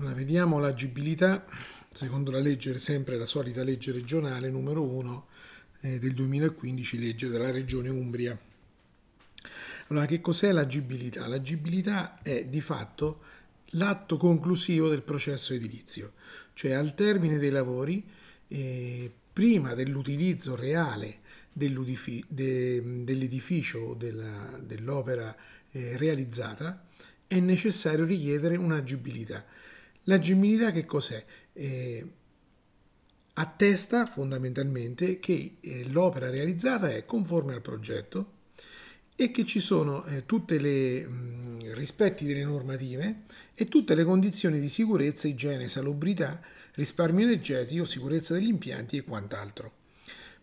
Allora, vediamo l'agibilità, secondo la legge, sempre la solita legge regionale numero 1 eh, del 2015, legge della regione Umbria. Allora, che cos'è l'agibilità? L'agibilità è di fatto l'atto conclusivo del processo edilizio, cioè al termine dei lavori, eh, prima dell'utilizzo reale dell'edificio o dell'opera eh, realizzata, è necessario richiedere un'agibilità la geminità che cos'è? Eh, attesta fondamentalmente che eh, l'opera realizzata è conforme al progetto e che ci sono eh, tutti i rispetti delle normative e tutte le condizioni di sicurezza, igiene, salubrità, risparmio energetico, sicurezza degli impianti e quant'altro.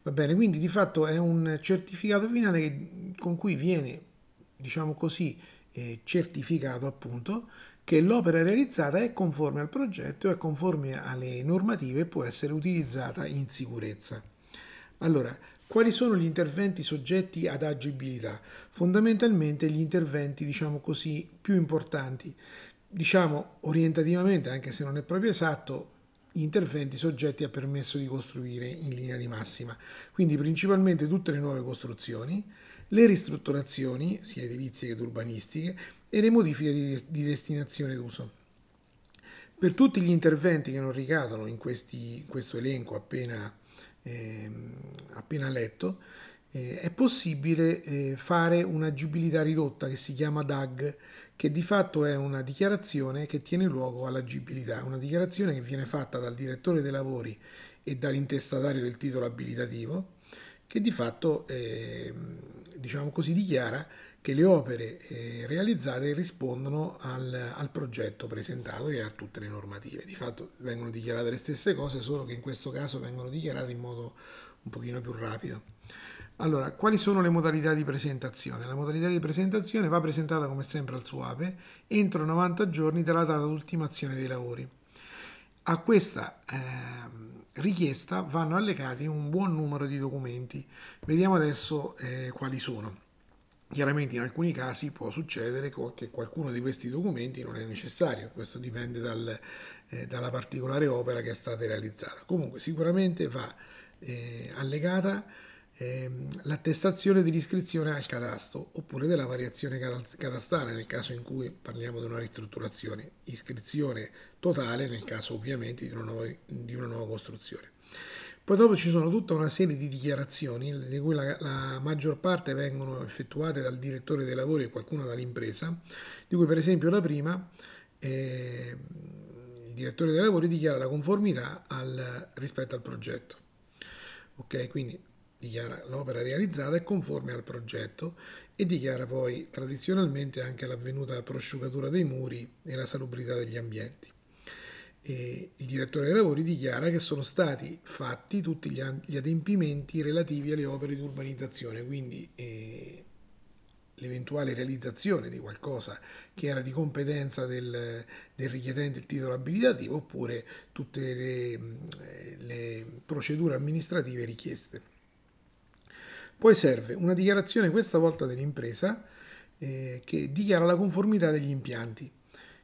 Va bene, quindi di fatto è un certificato finale che, con cui viene, diciamo così, eh, certificato appunto che l'opera realizzata è conforme al progetto, è conforme alle normative e può essere utilizzata in sicurezza. Allora, quali sono gli interventi soggetti ad agibilità? Fondamentalmente gli interventi, diciamo così, più importanti. Diciamo orientativamente, anche se non è proprio esatto, gli interventi soggetti a permesso di costruire in linea di massima. Quindi principalmente tutte le nuove costruzioni, le ristrutturazioni, sia edilizie che urbanistiche, e le modifiche di, destinazione d'uso. Per tutti gli interventi che non ricadono in, questi, in questo elenco appena, eh, appena letto, eh, è possibile eh, fare un'agibilità ridotta che si chiama DAG, che di fatto è una dichiarazione che tiene luogo all'agibilità, una dichiarazione che viene fatta dal direttore dei lavori e dall'intestatario del titolo abilitativo che di fatto eh, diciamo così, dichiara che le opere eh, realizzate rispondono al, al, progetto presentato e a tutte le normative. Di fatto vengono dichiarate le stesse cose, solo che in questo caso vengono dichiarate in modo un pochino più rapido. Allora, quali sono le modalità di presentazione? La modalità di presentazione va presentata come sempre al SUAPE entro 90 giorni dalla data di ultimazione dei lavori. A questa eh, richiesta vanno allegati un buon numero di documenti. Vediamo adesso eh, quali sono. Chiaramente in alcuni casi può succedere che qualcuno di questi documenti non è necessario, questo dipende dal, eh, dalla particolare opera che è stata realizzata. Comunque sicuramente va eh, allegata Ehm, l'attestazione dell'iscrizione al cadastro oppure della variazione cadastale nel caso in cui parliamo di una ristrutturazione, iscrizione totale nel caso ovviamente di una nuova, di una nuova costruzione. Poi dopo ci sono tutta una serie di dichiarazioni, di cui la, la, maggior parte vengono effettuate dal direttore dei lavori e qualcuno dall'impresa, di cui per esempio la prima, eh, il direttore dei lavori dichiara la conformità al, rispetto al progetto. Ok, quindi dichiara l'opera realizzata è conforme al progetto e dichiara poi tradizionalmente anche l'avvenuta prosciugatura dei muri e la salubrità degli ambienti. E il direttore dei lavori dichiara che sono stati fatti tutti gli adempimenti relativi alle opere di urbanizzazione, quindi eh, l'eventuale realizzazione di qualcosa che era di competenza del, del richiedente il titolo abilitativo oppure tutte le, mm, eh, le procedure amministrative richieste. Poi serve una dichiarazione questa volta dell'impresa eh, che dichiara la conformità degli impianti.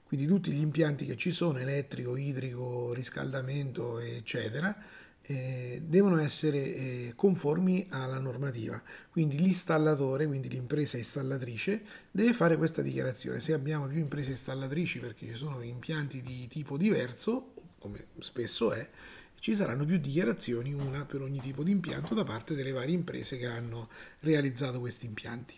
Quindi tutti gli impianti che ci sono, elettrico, idrico, riscaldamento, eccetera, eh, devono essere eh, conformi alla normativa. Quindi l'installatore, quindi l'impresa installatrice, deve fare questa dichiarazione. Se abbiamo più imprese installatrici perché ci sono impianti di tipo diverso, come spesso è, ci saranno più dichiarazioni, una per ogni tipo di impianto da parte delle varie imprese che hanno realizzato questi impianti.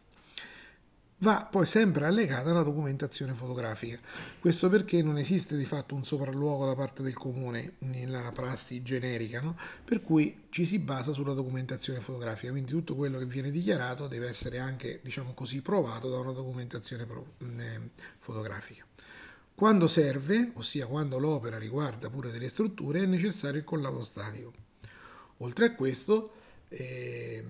Va poi sempre allegata una documentazione fotografica, questo perché non esiste di fatto un sopralluogo da parte del comune nella prassi generica, no? per cui ci si basa sulla documentazione fotografica, quindi tutto quello che viene dichiarato deve essere anche, diciamo così, provato da una documentazione eh, fotografica. Quando serve, ossia quando l'opera riguarda pure delle strutture, è necessario il collaudo statico. Oltre a questo, eh,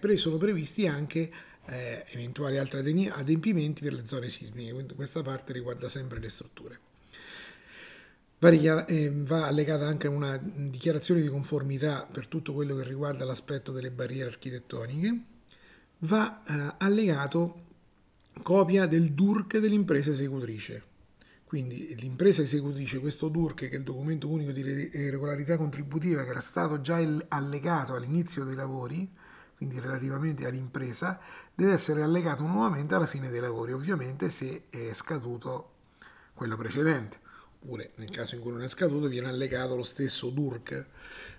pre sono previsti anche eh, eventuali altri adempimenti per le zone sismiche, quindi questa parte riguarda sempre le strutture. Ehm, va, eh, allegata anche una dichiarazione di conformità per tutto quello che riguarda l'aspetto delle barriere architettoniche, va eh, allegato copia del DURC dell'impresa esecutrice, quindi l'impresa eseguitrice questo DURC, che è il documento unico di eh, regolarità contributiva che era stato già allegato all'inizio dei lavori, quindi relativamente all'impresa, deve essere allegato nuovamente alla fine dei lavori, ovviamente se è scaduto quello precedente oppure nel caso in cui non è scaduto viene allegato lo stesso DURC,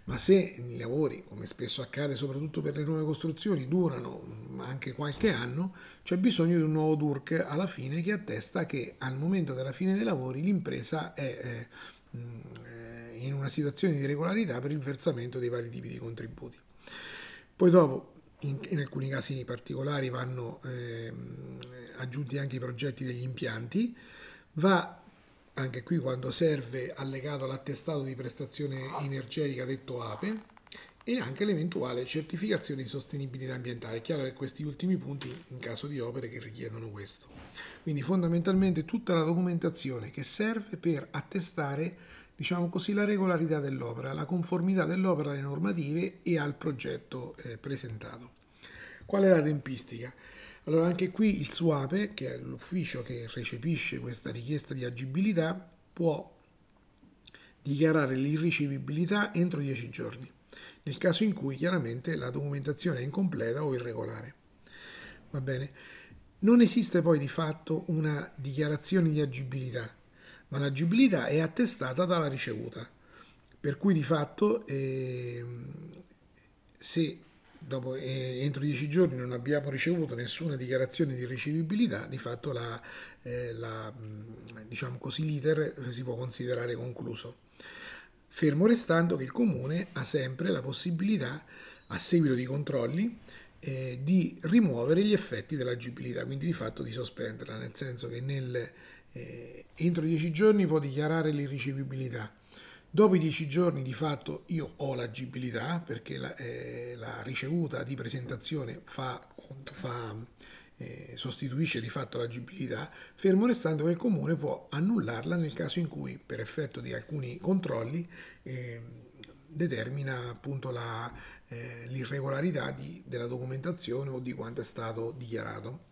ma se i lavori, come spesso accade soprattutto per le nuove costruzioni, durano anche qualche anno, c'è bisogno di un nuovo DURC alla fine che attesta che al momento della fine dei lavori l'impresa è eh, mm, eh, in una situazione di regolarità per il versamento dei vari tipi di contributi. Poi dopo in, alcuni casi particolari vanno ehm, aggiunti anche i progetti degli impianti, va anche qui quando serve allegato l'attestato di prestazione energetica detto APE e anche l'eventuale certificazione di sostenibilità ambientale. È chiaro che questi ultimi punti in caso di opere che richiedono questo. Quindi fondamentalmente tutta la documentazione che serve per attestare diciamo così, la regolarità dell'opera, la conformità dell'opera alle normative e al progetto eh, presentato. Qual è la tempistica? Allora anche qui il SUAPE, che è l'ufficio che recepisce questa richiesta di agibilità, può dichiarare l'irricevibilità entro 10 giorni, nel caso in cui chiaramente la documentazione è incompleta o irregolare. Va bene? Non esiste poi di fatto una dichiarazione di agibilità, ma l'agibilità è attestata dalla ricevuta. Per cui di fatto eh, se dopo, eh, entro dieci giorni non abbiamo ricevuto nessuna dichiarazione di ricevibilità, di fatto la, eh, la, mm, diciamo così, l'iter si può considerare concluso. Fermo restando che il Comune ha sempre la possibilità, a seguito di controlli, eh, di rimuovere gli effetti dell'agibilità, quindi di fatto di sospenderla, nel senso che nel, eh, entro dieci giorni può dichiarare l'irricevibilità Dopo i 10 giorni di fatto io ho l'agibilità perché la, eh, la ricevuta di presentazione fa, fa, eh, sostituisce di fatto l'agibilità, fermo restando che il comune può annullarla nel caso in cui per effetto di alcuni controlli eh, determina appunto eh, l'irregolarità della documentazione o di quanto è stato dichiarato.